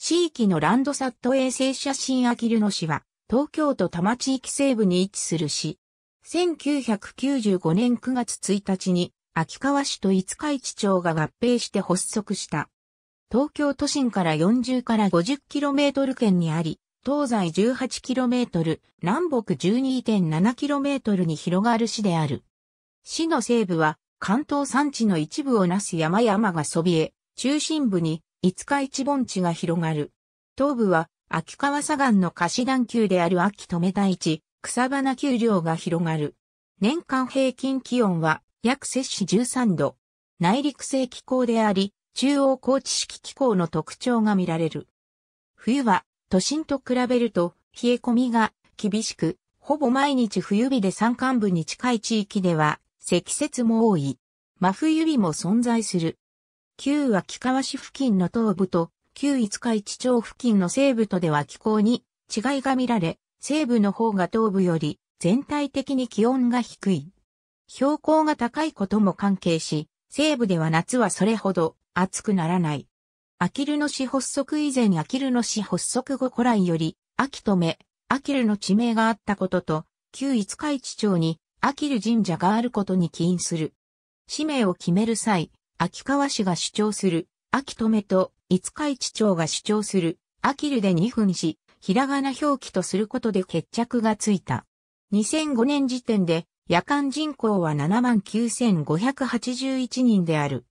地域のランドサット衛星写真アキルノ市は、東京都多摩地域西部に位置する市。1995年9月1日に、秋川市と五日市町が合併して発足した。東京都心から40から 50km 圏にあり、東西 18km、南北 12.7km に広がる市である。市の西部は関東山地の一部をなす山々がそびえ、中心部に五日市盆地が広がる。東部は、秋川砂岩の貸し段丘である秋留田市、草花丘陵が広がる。年間平均気温は、約摂氏13度。内陸性気候であり、中央高地式気候の特徴が見られる。冬は、都心と比べると、冷え込みが厳しく、ほぼ毎日冬日で山間部に近い地域では、積雪も多い。真冬日も存在する。旧秋川市付近の東部と旧五日市町付近の西部とでは気候に違いが見られ、西部の方が東部より全体的に気温が低い。標高が高いことも関係し、西部では夏はそれほど暑くならない。アキルの市発足以前アキルの市発足後古来より、秋とめ、アキルの地名があったことと、旧五日市町にアキル神社があることに起因する。氏名を決める際、秋川市が主張する、秋留と五日市長が主張する、秋るで2分し、ひらがな表記とすることで決着がついた。2005年時点で、夜間人口は79,581人である。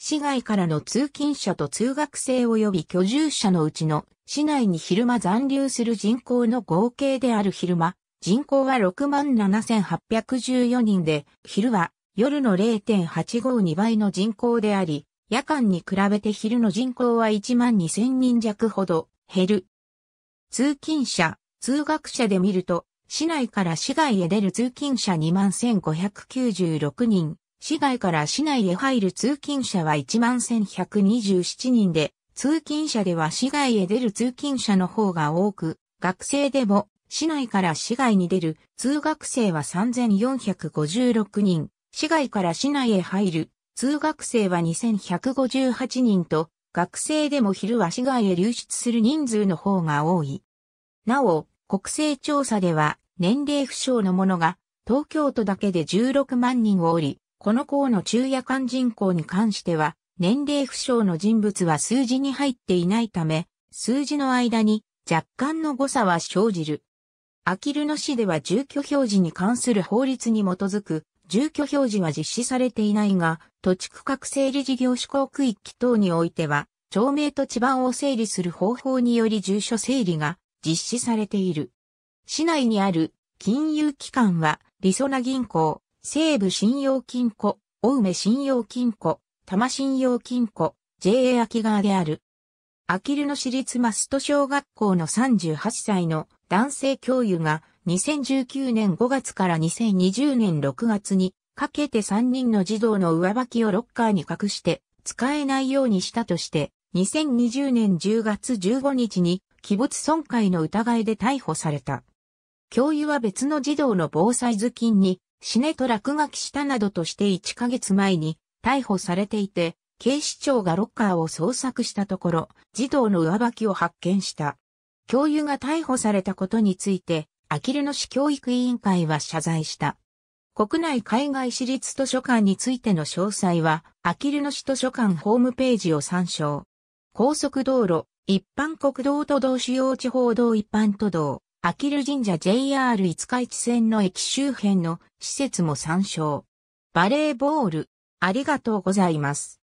市外からの通勤者と通学生及び居住者のうちの市内に昼間残留する人口の合計である昼間、人口は67,814人で、昼は夜の0.852倍の人口であり、夜間に比べて昼の人口は1万2000人弱ほど減る。通勤者、通学者で見ると、市内から市外へ出る通勤者21,596人、市外から市内へ入る通勤者は11,127人で、通勤者では市外へ出る通勤者の方が多く、学生でも市内から市外に出る通学生は3456人、市外から市内へ入る通学生は2158人と、学生でも昼は市外へ流出する人数の方が多い。なお、国勢調査では年齢不詳の者が東京都だけで16万人をおり、この校の中夜間人口に関しては年齢不詳の人物は数字に入っていないため、数字の間に若干の誤差は生じる。アきるの市では住居表示に関する法律に基づく住居表示は実施されていないが、土地区画整理事業施行区域等においては、町名と地盤を整理する方法により住所整理が実施されている。市内にある金融機関は、りそな銀行、西部信用金庫、青梅信用金庫、多摩信用金庫、JA 秋川である。秋留の市立マスト小学校の38歳の男性教諭が2019年5月から2020年6月にかけて3人の児童の上履きをロッカーに隠して使えないようにしたとして、2020年10月15日に器物損壊の疑いで逮捕された。教諭は別の児童の防災頭巾に死ねと落書きしたなどとして1ヶ月前に逮捕されていて、警視庁がロッカーを捜索したところ、児童の上履きを発見した。教諭が逮捕されたことについて、あきる野市教育委員会は謝罪した。国内海外私立図書館についての詳細は、あきる野市図書館ホームページを参照。高速道路、一般国道都道主要地方道一般都道、あきる神社 JR 五日市線の駅周辺の施設も参照。バレーボール、ありがとうございます。